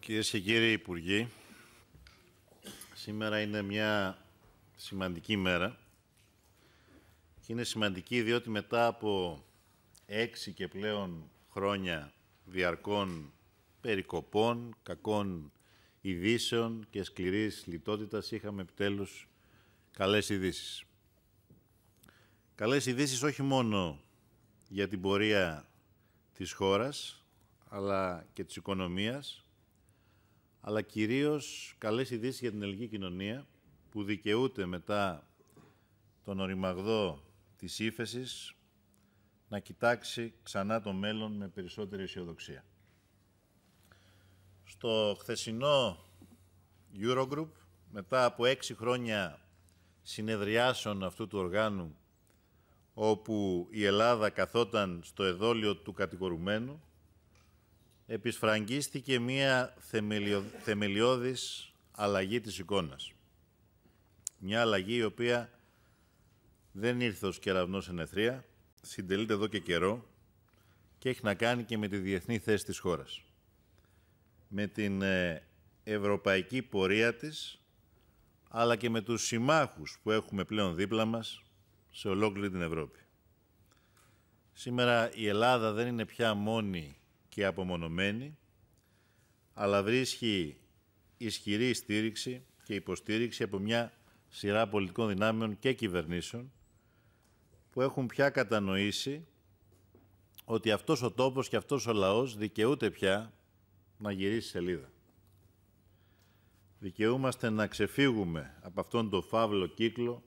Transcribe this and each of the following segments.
Κυρίες και κύριοι Υπουργοί, σήμερα είναι μια σημαντική μέρα. Και είναι σημαντική διότι μετά από έξι και πλέον χρόνια διαρκών περικοπών, κακών ειδήσεων και σκληρής λιτότητας είχαμε επιτέλους καλές ειδήσεις. Καλές ειδήσεις όχι μόνο για την πορεία της χώρας, αλλά και της οικονομίας, αλλά κυρίως καλές ειδήσεις για την ελληνική κοινωνία που δικαιούται μετά τον οριμαγδό της ύφεσης να κοιτάξει ξανά το μέλλον με περισσότερη αισιοδοξία. Στο χθεσινό Eurogroup, μετά από έξι χρόνια συνεδριάσεων αυτού του οργάνου, όπου η Ελλάδα καθόταν στο εδόλιο του κατηγορουμένου, επισφραγγίστηκε μία θεμελιω... θεμελιώδης αλλαγή της εικόνας. Μια θεμελιωδης αλλαγη της εικονας μια αλλαγη η οποία δεν ήρθε ως κεραυνός ενεθρία, συντελείται εδώ και καιρό και έχει να κάνει και με τη διεθνή θέση της χώρας. Με την ε, ευρωπαϊκή πορεία της, αλλά και με τους συμμάχους που έχουμε πλέον δίπλα μας σε ολόκληρη την Ευρώπη. Σήμερα η Ελλάδα δεν είναι πια μόνη και απομονωμένη, αλλά βρίσκει ισχυρή στήριξη και υποστήριξη από μια σειρά πολιτικών δυνάμεων και κυβερνήσεων που έχουν πια κατανοήσει ότι αυτός ο τόπος και αυτός ο λαός δικαιούται πια να γυρίσει σελίδα. Δικαιούμαστε να ξεφύγουμε από αυτόν τον φαύλο κύκλο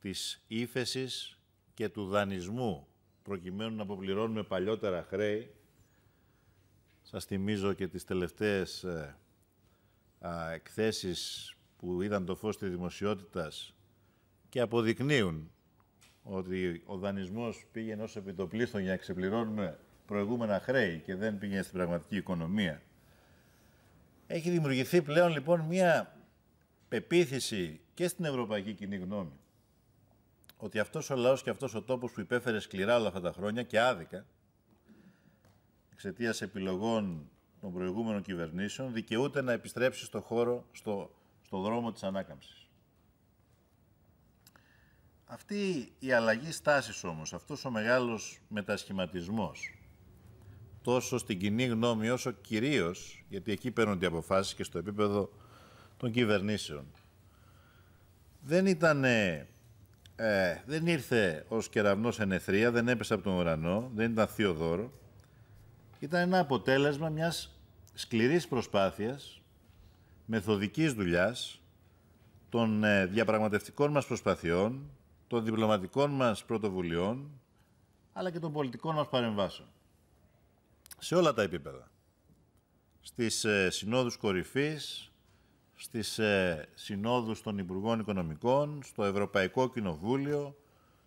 της ύφεσης και του δανεισμού προκειμένου να αποπληρώνουμε παλιότερα χρέη σας θυμίζω και τις τελευταίες ε, α, εκθέσεις που είδαν το φως της δημοσιότητας και αποδεικνύουν ότι ο δανεισμός πήγαινε ως επιτοπλίστων για να ξεπληρώνουμε προηγούμενα χρέη και δεν πήγαινε στην πραγματική οικονομία. Έχει δημιουργηθεί πλέον λοιπόν μια πεποίθηση και στην ευρωπαϊκή κοινή γνώμη ότι αυτός ο λαός και αυτός ο τόπος που υπέφερε σκληρά όλα αυτά τα χρόνια και άδικα εξαιτίας επιλογών των προηγούμενων κυβερνήσεων δικαιούται να επιστρέψει στο χώρο, στο, στο δρόμο της ανάκαμψης. Αυτή η αλλαγή στάσης όμως, αυτός ο μεγάλος μετασχηματισμός, τόσο στην κοινή γνώμη όσο κυρίως, γιατί εκεί παίρνονται οι αποφάσεις και στο επίπεδο των κυβερνήσεων, δεν ήταν... Ε, δεν ήρθε ως κεραυνός ενεθρία, δεν έπεσε από τον ουρανό, δεν ήταν θείο δώρο ήταν ένα αποτέλεσμα μιας σκληρής προσπάθειας, μεθοδικής δουλειάς, των ε, διαπραγματευτικών μας προσπαθειών, των διπλωματικών μας πρωτοβουλειών, αλλά και των πολιτικών μας παρεμβάσεων. Σε όλα τα επίπεδα. Στις ε, συνόδους κορυφής, στις ε, συνόδους των Υπουργών Οικονομικών, στο Ευρωπαϊκό Κοινοβούλιο,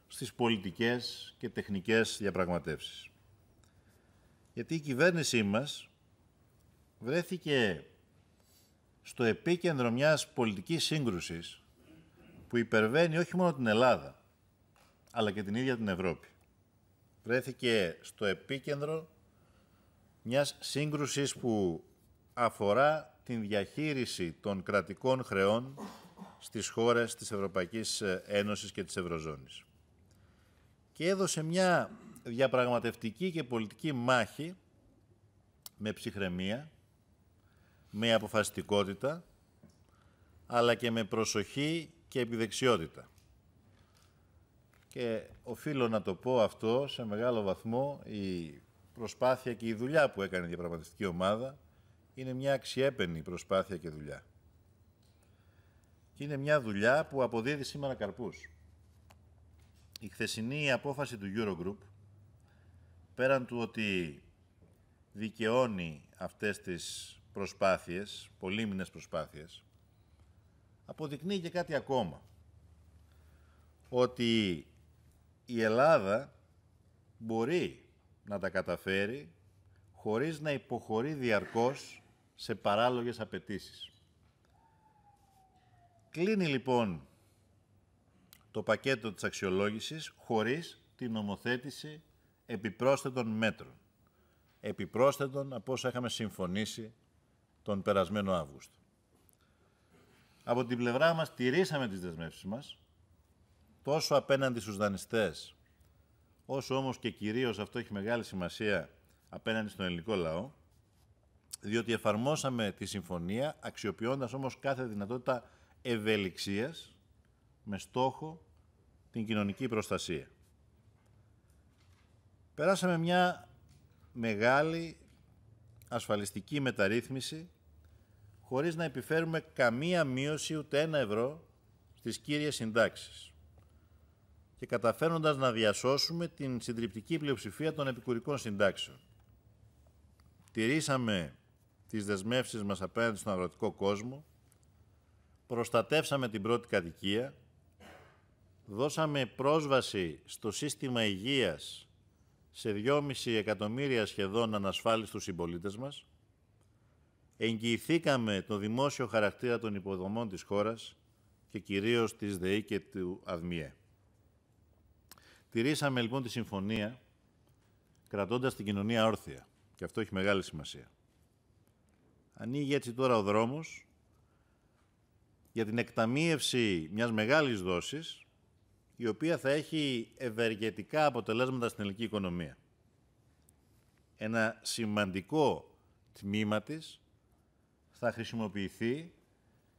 στις πολιτικές και τεχνικές διαπραγματεύσεις γιατί η κυβέρνησή μας βρέθηκε στο επίκεντρο μιας πολιτικής σύγκρουσης που υπερβαίνει όχι μόνο την Ελλάδα, αλλά και την ίδια την Ευρώπη. Βρέθηκε στο επίκεντρο μιας σύγκρουσης που αφορά την διαχείριση των κρατικών χρεών στις χώρες της Ευρωπαϊκής Ένωσης και της Ευρωζώνης. Και έδωσε μια διαπραγματευτική και πολιτική μάχη με ψυχραιμία, με αποφασιστικότητα, αλλά και με προσοχή και επιδεξιότητα. Και οφείλω να το πω αυτό σε μεγάλο βαθμό η προσπάθεια και η δουλειά που έκανε η διαπραγματευτική ομάδα είναι μια αξιέπαινη προσπάθεια και δουλειά. Και είναι μια δουλειά που αποδίδει σήμερα καρπούς. Η χθεσινή απόφαση του Eurogroup πέραν του ότι δικαιώνει αυτές τις προσπάθειες, πολύμινες προσπάθειες, αποδεικνύει και κάτι ακόμα. Ότι η Ελλάδα μπορεί να τα καταφέρει χωρίς να υποχωρεί διαρκώς σε παράλογες απαιτήσεις. Κλείνει λοιπόν το πακέτο της αξιολόγησης χωρίς την νομοθέτηση επιπρόσθετων μέτρων. Επιπρόσθετων από όσα είχαμε συμφωνήσει τον περασμένο Αύγουστο. Από την πλευρά μας τηρήσαμε τις δεσμεύσεις μας, τόσο απέναντι στους δανειστές, όσο όμως και κυρίως αυτό έχει μεγάλη σημασία απέναντι στον ελληνικό λαό, διότι εφαρμόσαμε τη συμφωνία αξιοποιώντας όμως κάθε δυνατότητα ευελιξίας με στόχο την κοινωνική προστασία. Περάσαμε μια μεγάλη ασφαλιστική μεταρρύθμιση χωρίς να επιφέρουμε καμία μείωση ούτε ένα ευρώ στις κύριες συντάξεις και καταφέροντας να διασώσουμε την συντριπτική πλειοψηφία των επικουρικών συντάξεων. Τηρήσαμε τις δεσμεύσεις μας απέναντι στον αγροτικό κόσμο, προστατεύσαμε την πρώτη κατοικία, δώσαμε πρόσβαση στο σύστημα υγείας σε 2,5 εκατομμύρια σχεδόν ανασφάλιστους συμπολίτες μας, εγγυηθήκαμε το δημόσιο χαρακτήρα των υποδομών της χώρας και κυρίως της ΔΕΗ και του ΑΔΜΙΕ. Τυρίσαμε λοιπόν τη συμφωνία κρατώντας την κοινωνία όρθια και αυτό έχει μεγάλη σημασία. Ανοίγει έτσι τώρα ο δρόμος για την εκταμίευση μιας μεγάλης δόσης η οποία θα έχει ευεργετικά αποτελέσματα στην ελληνική οικονομία. Ένα σημαντικό τμήμα της θα χρησιμοποιηθεί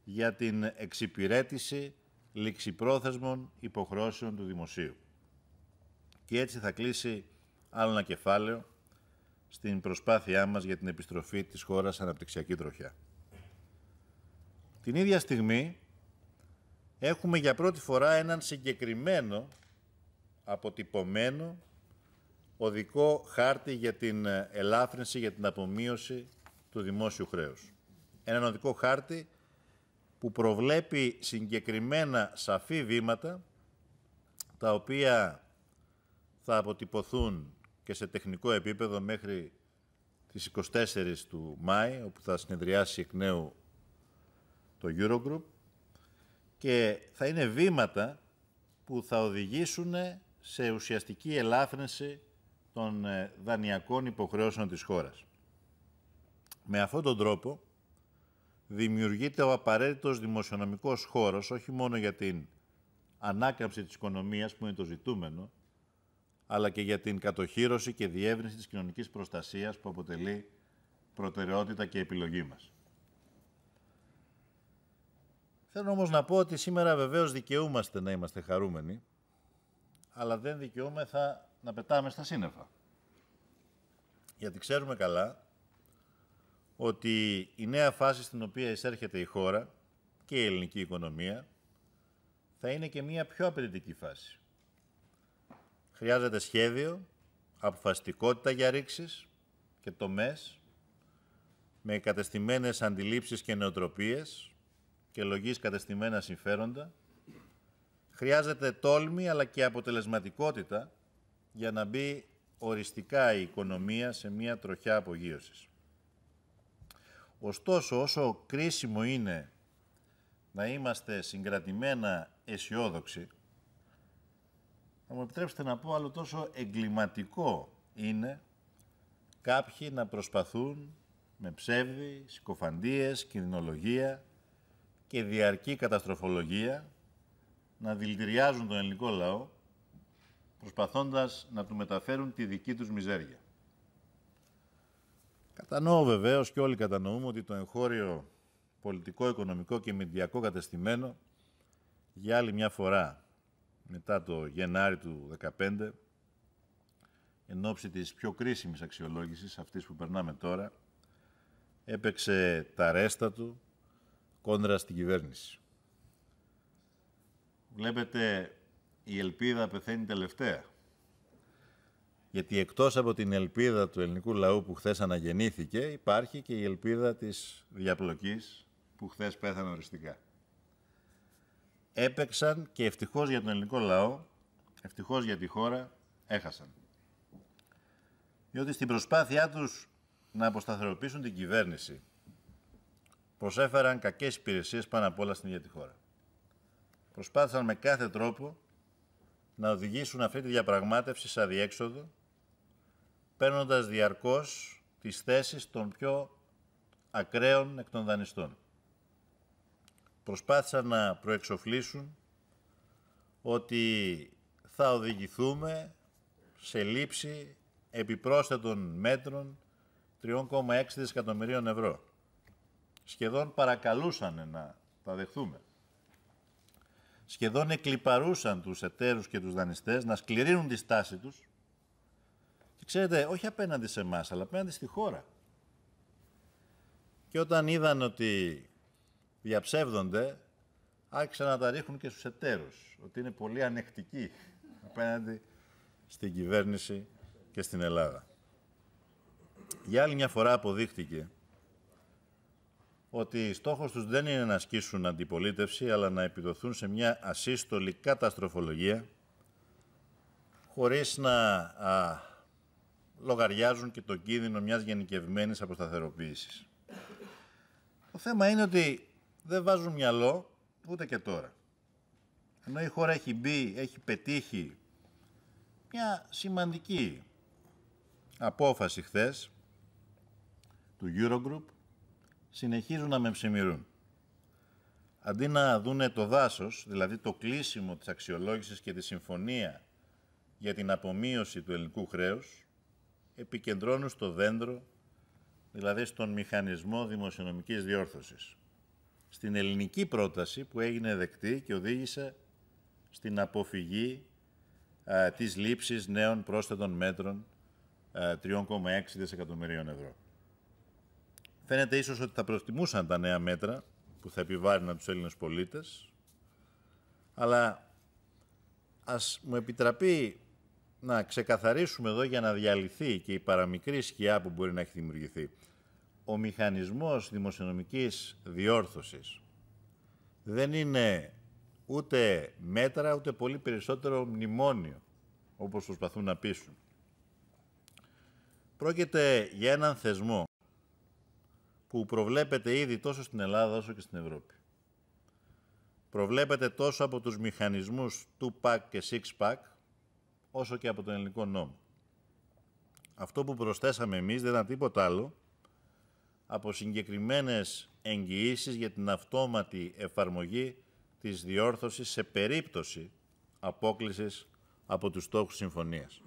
για την εξυπηρέτηση ληξιπρόθεσμων υποχρώσεων του Δημοσίου. Και έτσι θα κλείσει άλλο ένα κεφάλαιο στην προσπάθειά μας για την επιστροφή της χώρας αναπτυξιακή τροχιά. Την ίδια στιγμή έχουμε για πρώτη φορά έναν συγκεκριμένο αποτυπωμένο οδικό χάρτη για την ε, ελάφρυνση, για την απομείωση του δημόσιου χρέους. Έναν οδικό χάρτη που προβλέπει συγκεκριμένα σαφή βήματα, τα οποία θα αποτυπωθούν και σε τεχνικό επίπεδο μέχρι τις 24 του Μάη, όπου θα συνεδριάσει εκ νέου το Eurogroup, και θα είναι βήματα που θα οδηγήσουν σε ουσιαστική ελάφρυνση των ε, δανειακών υποχρεώσεων της χώρας. Με αυτόν τον τρόπο δημιουργείται ο απαραίτητος δημοσιονομικός χώρος όχι μόνο για την ανάκαμψη της οικονομίας που είναι το ζητούμενο, αλλά και για την κατοχήρωση και διεύρυνση της κοινωνικής προστασίας που αποτελεί προτεραιότητα και επιλογή μας. Θέλω όμως να πω ότι σήμερα βεβαίως δικαιούμαστε να είμαστε χαρούμενοι, αλλά δεν δικαιούμεθα να πετάμε στα σύννεφα. Γιατί ξέρουμε καλά ότι η νέα φάση στην οποία εισέρχεται η χώρα και η ελληνική οικονομία θα είναι και μια πιο απαιτητική φάση. Χρειάζεται σχέδιο, αποφασιστικότητα για ρήξεις και τομές, με κατεστημένες αντιλήψεις και νεοτροπίες και λογής κατεστημένα συμφέροντα, χρειάζεται τόλμη αλλά και αποτελεσματικότητα για να μπει οριστικά η οικονομία σε μια τροχιά απογείωσης. Ωστόσο, όσο κρίσιμο είναι να είμαστε συγκρατημένα αισιόδοξοι, θα μου επιτρέψετε να πω άλλο τόσο εγκληματικό είναι κάποιοι να προσπαθούν με ψεύδι, συκοφαντίες, κινδυνολογία, και διαρκή καταστροφολογία να δηλητηριάζουν τον ελληνικό λαό προσπαθώντας να του μεταφέρουν τη δική τους μιζέρια. Κατανοώ βεβαίως και όλοι κατανοούμε ότι το εγχώριο πολιτικό, οικονομικό και μηντιακό κατεστημένο για άλλη μια φορά μετά το Γενάρη του 2015 εν ώψη της πιο κρίσιμης αξιολόγησης αυτής που περνάμε τώρα έπαιξε τα ρέστα του κόντρα στην κυβέρνηση. Βλέπετε, η ελπίδα πεθαίνει τελευταία. Γιατί εκτός από την ελπίδα του ελληνικού λαού που χθες αναγεννήθηκε, υπάρχει και η ελπίδα της διαπλοκής που χθες πέθανε οριστικά. Έπαιξαν και ευτυχώς για τον ελληνικό λαό, ευτυχώς για τη χώρα, έχασαν. Διότι στην προσπάθειά τους να αποσταθεροποιήσουν την κυβέρνηση προσέφεραν κακές υπηρεσίες πάνω απ' όλα στην ίδια τη χώρα. Προσπάθησαν με κάθε τρόπο να οδηγήσουν αυτή τη διαπραγμάτευση σε αδιέξοδο, παίρνοντας διαρκώς τις θέσεις των πιο ακραίων εκ των δανειστών. Προσπάθησαν να προεξοφλήσουν ότι θα οδηγηθούμε σε λήψη επιπρόσθετων μέτρων 3,6 δισεκατομμυρίων ευρώ σχεδόν παρακαλούσαν να τα δεχθούμε. Σχεδόν εκλυπαρούσαν τους εταίρους και τους δανειστές να σκληρύνουν τη στάση τους και ξέρετε, όχι απέναντι σε εμάς, αλλά απέναντι στη χώρα. Και όταν είδαν ότι διαψεύδονται, άρχισαν να τα ρίχνουν και στους εταίρους, ότι είναι πολύ ανεκτικοί απέναντι στην κυβέρνηση και στην Ελλάδα. Για άλλη μια φορά αποδείχτηκε ότι στόχος τους δεν είναι να ασκήσουν αντιπολίτευση, αλλά να επιδοθούν σε μια ασύστολη καταστροφολογία, χωρίς να λογαριάζουν και το κίνδυνο μιας γενικευμένης αποσταθεροποίησης. Το θέμα είναι ότι δεν βάζουν μυαλό ούτε και τώρα. Ενώ η χώρα έχει μπει, έχει πετύχει μια σημαντική απόφαση χθες του Eurogroup συνεχίζουν να με ψημυρούν. Αντί να δούνε το δάσος, δηλαδή το κλείσιμο της αξιολόγησης και της συμφωνία για την απομείωση του ελληνικού χρέους, επικεντρώνουν στο δέντρο, δηλαδή στον μηχανισμό δημοσιονομικής διόρθωσης. Στην ελληνική πρόταση που έγινε δεκτή και οδήγησε στην αποφυγή της λήψης νέων πρόσθετων μέτρων 3,6 δισεκατομμυρίων ευρώ. Φαίνεται ίσως ότι θα προτιμούσαν τα νέα μέτρα που θα επιβάρυναν τους Έλληνες πολίτες, αλλά ας μου επιτραπεί να ξεκαθαρίσουμε εδώ για να διαλυθεί και η παραμικρή σκιά που μπορεί να έχει δημιουργηθεί. Ο μηχανισμός δημοσιονομικής διόρθωσης δεν είναι ούτε μέτρα, ούτε πολύ περισσότερο μνημόνιο, όπως προσπαθούν να πείσουν. Πρόκειται για έναν θεσμό που προβλέπεται ήδη τόσο στην Ελλάδα όσο και στην Ευρώπη. Προβλέπεται τόσο από τους μηχανισμούς του 2PAC και 6 pac όσο και από τον ελληνικό νόμο. Αυτό που προσθέσαμε εμείς δεν ήταν τίποτα άλλο από συγκεκριμένες εγγυήσεις για την αυτόματη εφαρμογή της διόρθωσης σε περίπτωση απόκλησης από τους στόχους συμφωνίας.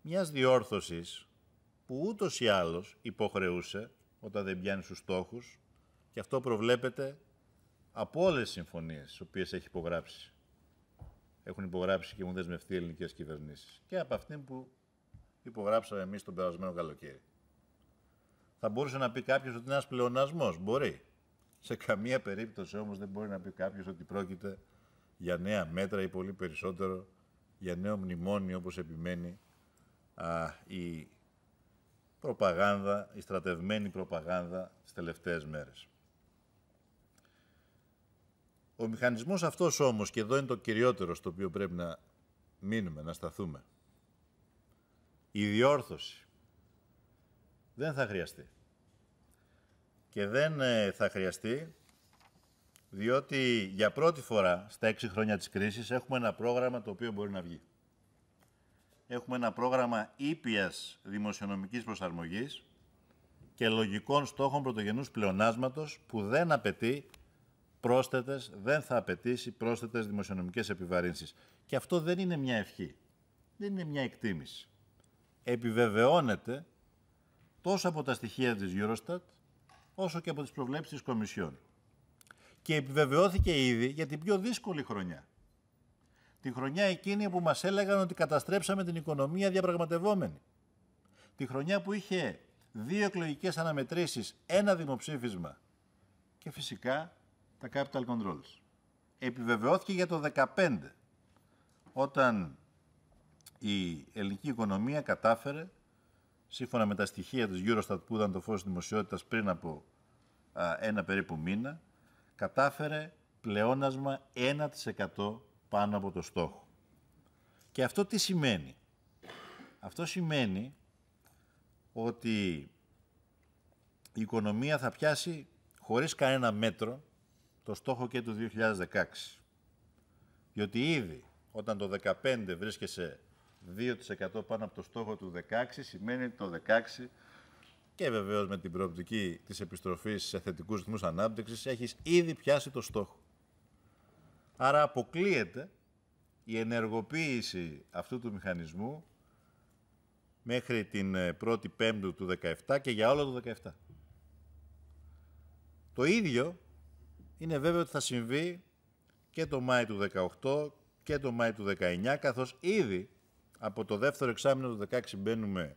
Μιας διόρθωσης που ούτως ή άλλως υποχρεούσε όταν δεν πιάνει στους στόχους και αυτό προβλέπεται από όλες τις συμφωνίες τις οποίες έχει υπογράψει. Έχουν υπογράψει και έχουν δεσμευτεί οι ελληνικές κυβερνήσεις. Και από αυτήν που υπογράψαμε εμείς τον περασμένο καλοκαίρι. Θα μπορούσε να πει κάποιος ότι είναι ένας πλεονασμός. Μπορεί. Σε καμία περίπτωση όμως δεν μπορεί να πει κάποιος ότι πρόκειται για νέα μέτρα ή πολύ περισσότερο για νέο μνημόνιο όπως επιμένει α, η προπαγάνδα, η στρατευμένη προπαγάνδα στις τελευταίες μέρες. Ο μηχανισμός αυτός όμως, και εδώ είναι το κυριότερο στο οποίο πρέπει να μείνουμε, να σταθούμε, η διόρθωση δεν θα χρειαστεί. Και δεν ε, θα χρειαστεί διότι για πρώτη φορά στα έξι χρόνια της κρίσης έχουμε ένα πρόγραμμα το οποίο μπορεί να βγει έχουμε ένα πρόγραμμα ήπιας δημοσιονομικής προσαρμογής και λογικών στόχων πρωτογενούς πλεονάσματος που δεν απαιτεί πρόσθετες, δεν θα απαιτήσει πρόσθετες δημοσιονομικές επιβαρύνσεις. Και αυτό δεν είναι μια ευχή, δεν είναι μια εκτίμηση. Επιβεβαιώνεται τόσο από τα στοιχεία της Eurostat, όσο και από τις προβλέψεις της Κομισιόν. Και επιβεβαιώθηκε ήδη για την πιο δύσκολη χρονιά. Τη χρονιά εκείνη που μας έλεγαν ότι καταστρέψαμε την οικονομία διαπραγματευόμενη. Τη χρονιά που είχε δύο εκλογικές αναμετρήσεις, ένα δημοψήφισμα και φυσικά τα capital controls. Επιβεβαιώθηκε για το 2015 όταν η ελληνική οικονομία κατάφερε σύμφωνα με τα στοιχεία της Eurostat που ήταν το φως της δημοσιότητας πριν από ένα περίπου μήνα, κατάφερε πλεόνασμα 1% πάνω από το στόχο. Και αυτό τι σημαίνει. Αυτό σημαίνει ότι η οικονομία θα πιάσει χωρίς κανένα μέτρο το στόχο και του 2016. Διότι ήδη όταν το 2015 βρίσκεσαι 2% πάνω από το στόχο του 16, σημαίνει το 16 και βεβαίως με την προοπτική της επιστροφής σε θετικούς ρυθμούς ανάπτυξης έχεις ήδη πιάσει το στόχο. Άρα αποκλείεται η ενεργοποίηση αυτού του μηχανισμού μέχρι την 1η ε, Πέμπτου του 17 και για όλο το 2017. Το ίδιο είναι βέβαιο ότι θα συμβεί και το Μάη του 18 και το Μάη του 2019 καθώς ήδη από το δεύτερο εξάμεινο του 16 μπαίνουμε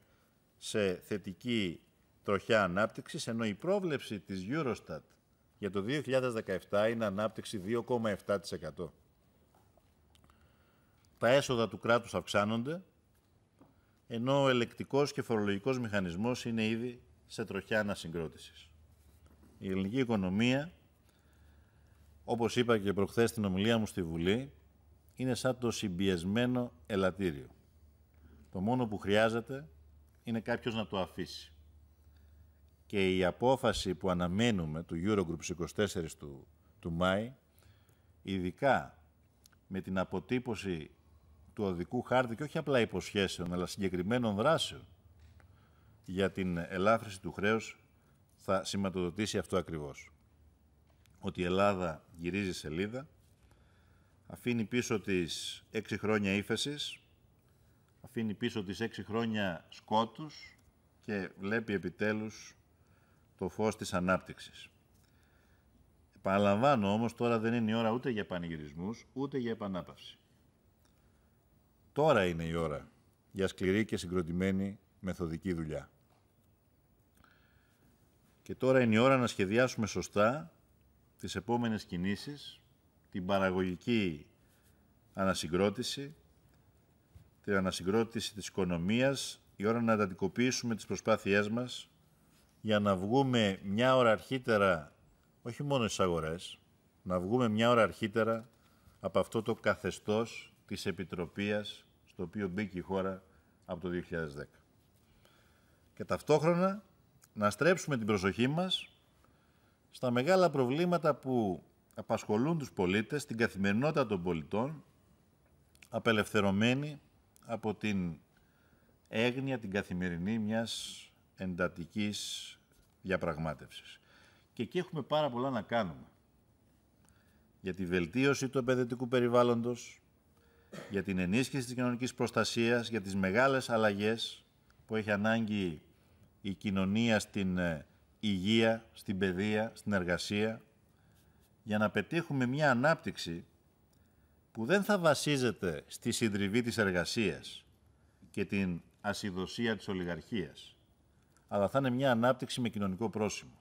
σε θετική τροχιά ανάπτυξης, ενώ η πρόβλεψη της Eurostat για το 2017 είναι ανάπτυξη 2,7%. Τα έσοδα του κράτους αυξάνονται, ενώ ο ελεκτικός και φορολογικός μηχανισμός είναι ήδη σε τροχιά ανασυγκρότησης. Η ελληνική οικονομία, όπως είπα και προχθές στην ομιλία μου στη Βουλή, είναι σαν το συμπιεσμένο ελαττήριο. Το μόνο που χρειάζεται είναι κάποιος να το αφήσει και η απόφαση που αναμένουμε του Eurogroup 24 του, του Μάη, ειδικά με την αποτύπωση του οδικού χάρτη και όχι απλά υποσχέσεων, αλλά συγκεκριμένων δράσεων για την ελάφρυνση του χρέους, θα σηματοδοτήσει αυτό ακριβώς. Ότι η Ελλάδα γυρίζει σελίδα, αφήνει πίσω τις έξι χρόνια ύφεσης, αφήνει πίσω τις έξι χρόνια σκότους και βλέπει επιτέλους το φως της ανάπτυξης. Επαναλαμβάνω όμως τώρα δεν είναι η ώρα ούτε για πανηγυρισμούς, ούτε για επανάπαυση. Τώρα είναι η ώρα για σκληρή και συγκροτημένη μεθοδική δουλειά. Και τώρα είναι η ώρα να σχεδιάσουμε σωστά τις επόμενες κινήσεις, την παραγωγική ανασυγκρότηση, την ανασυγκρότηση της οικονομίας, η ώρα να αντατικοποιήσουμε τις προσπάθειές μας για να βγούμε μια ώρα αρχίτερα, όχι μόνο στις αγορές, να βγούμε μια ώρα αρχίτερα από αυτό το καθεστώς της Επιτροπίας στο οποίο μπήκε η χώρα από το 2010. Και ταυτόχρονα να στρέψουμε την προσοχή μας στα μεγάλα προβλήματα που απασχολούν τους πολίτες, την καθημερινότητα των πολιτών, απελευθερωμένοι από την έγνοια την καθημερινή μιας εντατικής διαπραγμάτευσης. Και εκεί έχουμε πάρα πολλά να κάνουμε. Για τη βελτίωση του επενδυτικού περιβάλλοντος, για την ενίσχυση της κοινωνικής προστασίας, για τις μεγάλες αλλαγές που έχει ανάγκη η κοινωνία στην ε, υγεία, στην παιδεία, στην εργασία, για να πετύχουμε μια ανάπτυξη που δεν θα βασίζεται στη συντριβή της εργασίας και την ασυδοσία της ολιγαρχίας, αλλά θα είναι μια ανάπτυξη με κοινωνικό πρόσημο.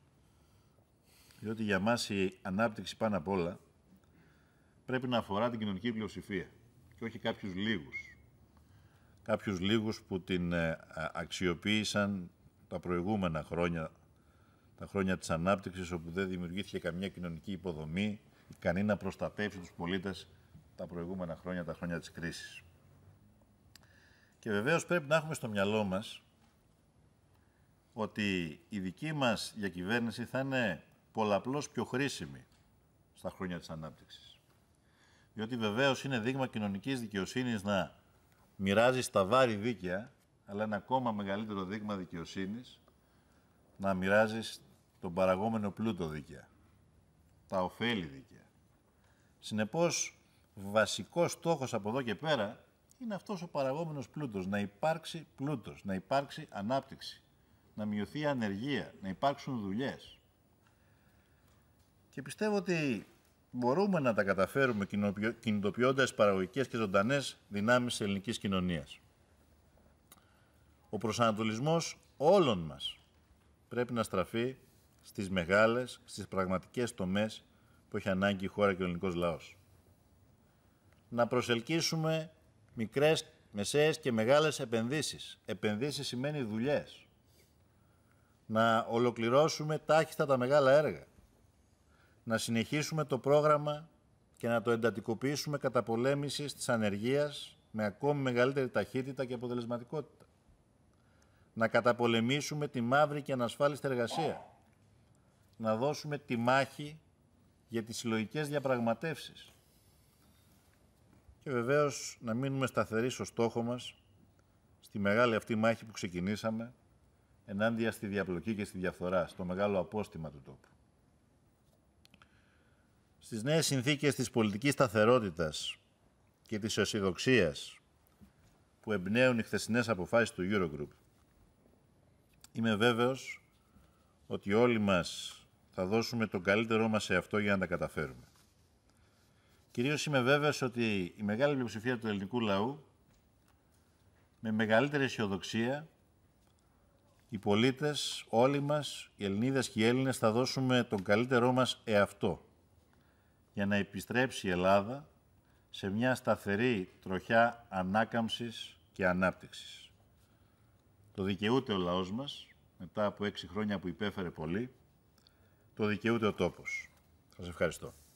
Διότι για μας η ανάπτυξη πάνω απ' όλα πρέπει να αφορά την κοινωνική πλειοψηφία και όχι κάποιους λίγους. Κάποιους λίγους που την ε, αξιοποίησαν τα προηγούμενα χρόνια, τα χρόνια της ανάπτυξης, όπου δεν δημιουργήθηκε καμία κοινωνική υποδομή, ικανή να προστατεύσει τους πολίτες τα προηγούμενα χρόνια, τα χρόνια της κρίσης. Και βεβαίως πρέπει να έχουμε στο μυαλό μας ότι η δική μας διακυβέρνηση θα είναι πολλαπλώς πιο χρήσιμη στα χρόνια της ανάπτυξης. Διότι βεβαίως είναι δείγμα κοινωνικής δικαιοσύνης να μοιράζεις τα βάρη δίκαια, αλλά ένα ακόμα μεγαλύτερο δείγμα δικαιοσύνης να μοιράζεις τον παραγόμενο πλούτο δίκαια, τα ωφέλη δίκαια. Συνεπώς, βασικός στόχος από εδώ και πέρα είναι αυτός ο παραγόμενος πλούτος, να υπάρξει πλούτος, να υπάρξει ανάπτυξη να μειωθεί η ανεργία, να υπάρξουν δουλειές. Και πιστεύω ότι μπορούμε να τα καταφέρουμε κινητοποιώντας παραγωγικές και ζωντανές δυνάμεις της ελληνικής κοινωνίας. Ο προσανατολισμός όλων μας πρέπει να στραφεί στις μεγάλες, στις πραγματικές τομές που έχει ανάγκη η χώρα και ο ελληνικός λαός. Να προσελκύσουμε μικρές, μεσαίες και μεγάλες επενδύσεις. Επενδύσεις σημαίνει δουλειές να ολοκληρώσουμε τάχιστα τα μεγάλα έργα, να συνεχίσουμε το πρόγραμμα και να το εντατικοποιήσουμε κατά πολέμησης της ανεργίας με ακόμη μεγαλύτερη ταχύτητα και αποτελεσματικότητα. Να καταπολεμήσουμε τη μαύρη και ανασφάλιστη εργασία. Να δώσουμε τη μάχη για τις συλλογικές διαπραγματεύσεις. Και βεβαίως να μείνουμε σταθεροί στο στόχο μας, στη μεγάλη αυτή μάχη που ξεκινήσαμε, ενάντια στη διαπλοκή και στη διαφθορά, στο μεγάλο απόστημα του τόπου. Στις νέες συνθήκες της πολιτικής σταθερότητας και της αισιοδοξίας που εμπνέουν οι χθεσινές αποφάσεις του Eurogroup, είμαι βέβαιος ότι όλοι μας θα δώσουμε το καλύτερό μας σε αυτό για να τα καταφέρουμε. Κυρίως είμαι βέβαιος ότι η μεγάλη πλειοψηφία του ελληνικού λαού με μεγαλύτερη αισιοδοξία οι πολίτες, όλοι μας, οι Ελληνίδες και οι Έλληνες θα δώσουμε τον καλύτερό μας εαυτό για να επιστρέψει η Ελλάδα σε μια σταθερή τροχιά ανάκαμψης και ανάπτυξης. Το δικαιούται ο λαός μας, μετά από έξι χρόνια που υπέφερε πολύ, το δικαιούται ο τόπος. Σας ευχαριστώ.